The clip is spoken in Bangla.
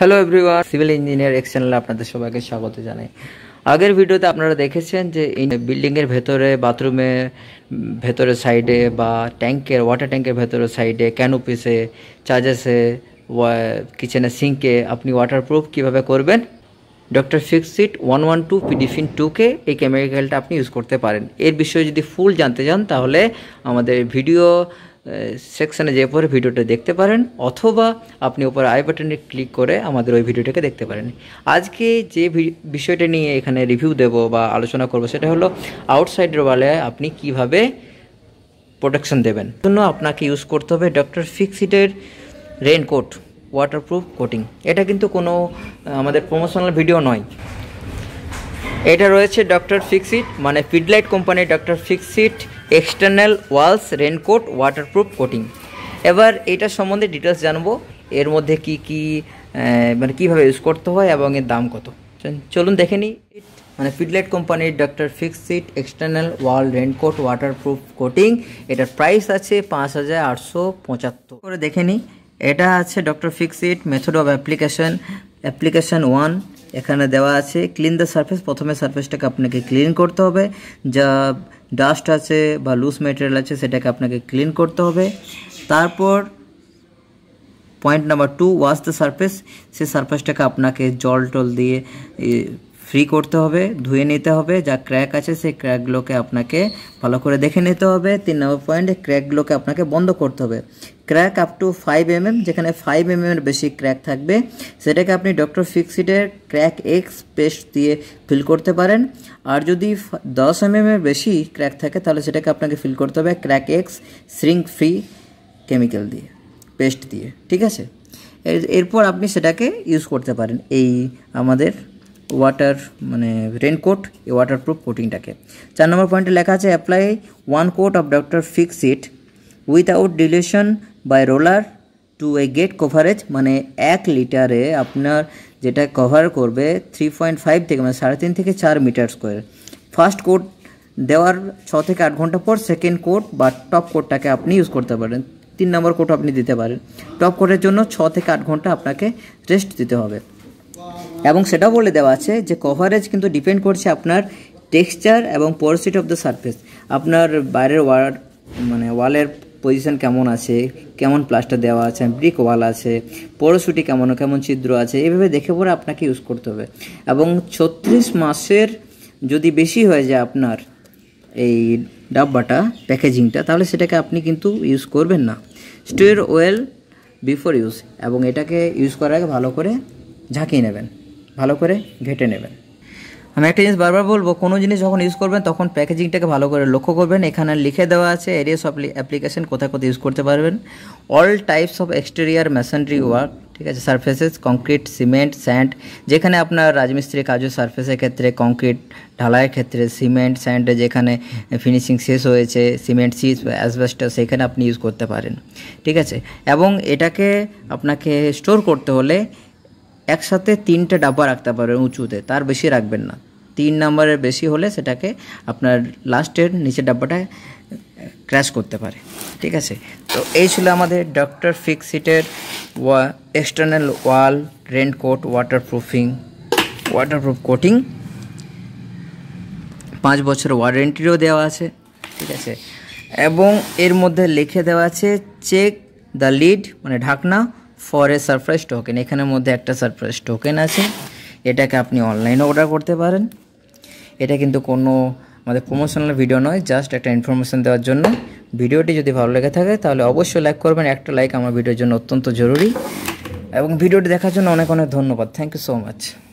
hello everyone civil engineer X চ্যানেলে আপনাদের সবাইকে স্বাগত জানাই আগের ভিডিওতে আপনারা দেখেছেন যে বিল্ডিংয়ের ভেতরে বাথরুমে ভেতরের সাইডে বা ট্যাঙ্কের ওয়াটার ট্যাঙ্কের ভেতরের সাইডে ক্যানোপিসে চার্জেসে কিচেনে সিঙ্কে আপনি ওয়াটারপ্রুফ কীভাবে করবেন doctor Fixit one one two Pidifin two K এই কেমিক্যালটা আপনি ইউজ করতে পারেন এর বিষয়ে যদি ফুল জানতে চান তাহলে আমাদের ভিডিও সেকশানে যেয়ে পরে ভিডিওটা দেখতে পারেন অথবা আপনি ওপর আই বাটনে ক্লিক করে আমাদের ওই ভিডিওটাকে দেখতে পারেন আজকে যে বিষয়টা নিয়ে এখানে রিভিউ দেব বা আলোচনা করব সেটা হলো আউটসাইড ওয়ালে আপনি কিভাবে প্রোটেকশন দেবেন জন্য আপনাকে ইউজ করতে হবে ডক্টর ফিক্সিটের রেনকোট ওয়াটারপ্রুফ কোটিং এটা কিন্তু কোনো আমাদের প্রমোশনাল ভিডিও নয় এটা রয়েছে ডক্টর ফিক্সিট মানে ফিডলাইট কোম্পানির doctor Fixit external walls raincoat waterproof coating এবার এটা সম্বন্ধে ডিটেলস জানবো এর মধ্যে কি কি মানে কীভাবে ইউজ করতে হয় এবং এর দাম কত চলুন দেখে নিই মানে ফিডলাইট কোম্পানির doctor Fixit external wall raincoat waterproof coating এটার প্রাইস আছে পাঁচ হাজার আটশো পঁচাত্তর করে দেখে নিই এটা আছে doctor Fixit method of application application one এখানে দেওয়া আছে ক্লিন দ্য সারফেস প্রথমে সারফেসটাকে আপনাকে ক্লিন করতে হবে যা ডাস্ট আছে বা লুজ মেটেরিয়াল আছে সেটাকে আপনাকে ক্লিন করতে হবে তারপর point number two wash the surface সে সারফেসটাকে আপনাকে জল টল দিয়ে ফ্রি করতে হবে ধুয়ে নিতে হবে যা ক্র্যাক আছে সেই ক্র্যাকগুলোকে আপনাকে ভালো করে দেখে নিতে হবে তিন নম্বর পয়েন্টে ক্র্যাকগুলোকে আপনাকে বন্ধ করতে হবে crack up to five M যেখানে ফাইভ এম mm এর বেশি ক্র্যাক থাকবে সেটাকে আপনি ডক্টর ফিক্সিডের ক্র্যাক এক্স পেস্ট দিয়ে ফিল করতে পারেন আর যদি দশ এম mm এর বেশি ক্র্যাক থাকে তাহলে সেটাকে আপনাকে ফিল করতে হবে crack X shrink free chemical দিয়ে পেস্ট দিয়ে ঠিক আছে এরপর আপনি সেটাকে ইউজ করতে পারেন এই আমাদের ওয়াটার মানে রেনকোট এই ওয়াটারপ্রুফ কোটিংটাকে চার নম্বর পয়েন্টে লেখা আছে apply one coat of doctor Fixit without dilution by roller to a get coverage মানে এক লিটারে আপনার যেটা কভার করবে থ্রি পয়েন্ট ফাইভ থেকে মানে সাড়ে তিন থেকে চার মিটার স্কোয়ার ফার্স্ট কোট দেওয়ার ছ থেকে আট ঘন্টা পর সেকেন্ড কোট বা টপ কোটটাকে আপনি ইউজ করতে পারেন তিন নম্বর কোট আপনি দিতে পারেন টপ কোটের জন্য ছ থেকে আট ঘন্টা আপনাকে রেস্ট দিতে হবে এবং সেটা বলে দেওয়া আছে যে কভারেজ কিন্তু ডিপেন্ড করছে আপনার টেক্সচার এবং পরসিটি অফ দ্য সারফেস আপনার বাইরের ওয়ার মানে ওয়ালের পজিশন কেমন আছে কেমন প্লাস্টার দেওয়া আছে ব্রিক ওয়াল আছে পরশুটি কেমন কেমন ছিদ্র আছে এভাবে দেখে পরে আপনাকে ইউজ করতে হবে এবং ছত্রিশ মাসের যদি বেশি হয়ে যায় আপনার এই ডাব্বাটা প্যাকেজিংটা তাহলে সেটাকে আপনি কিন্তু ইউজ করবেন না স্টোর ওয়েল বিফোর ইউজ এবং এটাকে ইউজ করার আগে ভালো করে ঝাঁকিয়ে নেবেন ভালো করে ঘেটে নেবেন আমি একটা জিনিস বারবার বলবো কোনো জিনিস যখন ইউজ করবেন তখন প্যাকেজিংটাকে ভালো করে লক্ষ্য করবেন এখানে লিখে দেওয়া আছে এরিয়াস অফ অ্যাপ্লিকেশন কোথায় কোথায় ইউজ করতে পারবেন all types of exterior machinery work ঠিক আছে সার্ফেসেস কংক্রিট সিমেন্ট স্যান্ড যেখানে আপনার রাজমিস্ত্রি কাজ সার্ফেসের ক্ষেত্রে কংক্রিট ঢালাইয়ের ক্ষেত্রে সিমেন্ট স্যান্ডে যেখানে ফিনিশিং শেষ হয়েছে সিমেন্ট সিস অ্যাসবেস্টার সেখানে আপনি ইউজ করতে পারেন ঠিক আছে এবং এটাকে আপনাকে স্টোর করতে হলে একসাথে তিনটে ডাব্বা রাখতে পারবেন উঁচুতে তার বেশি রাখবেন না তিন নম্বরের বেশি হলে সেটাকে আপনার লাস্টের নিচের ডাব্বাটা ক্র্যাশ করতে পারে ঠিক আছে তো এই ছিল আমাদের ডক্টর ফিক্স সিটের ওয়া external wall raincoat waterproofing waterproof coating পাঁচ বছর ওয়ারেন্টিরও দেওয়া আছে ঠিক আছে এবং এর মধ্যে লিখে দেওয়া আছে চেক দ্য লিড মানে ঢাকনা ফর এ সারপ্রাইজ টোকেন এখানের মধ্যে একটা সারপ্রাইজ টোকেন আছে এটাকে আপনি অনলাইনে অর্ডার করতে পারেন এটা কিন্তু কোনো আমাদের প্রমোশনাল ভিডিও নয় জাস্ট একটা ইনফরমেশান দেওয়ার জন্য ভিডিওটি যদি ভালো লেগে থাকে তাহলে অবশ্যই লাইক করবেন একটা লাইক আমার ভিডিওর জন্য অত্যন্ত জরুরি এবং ভিডিওটি দেখার জন্য অনেক অনেক ধন্যবাদ থ্যাংক ইউ সো মাচ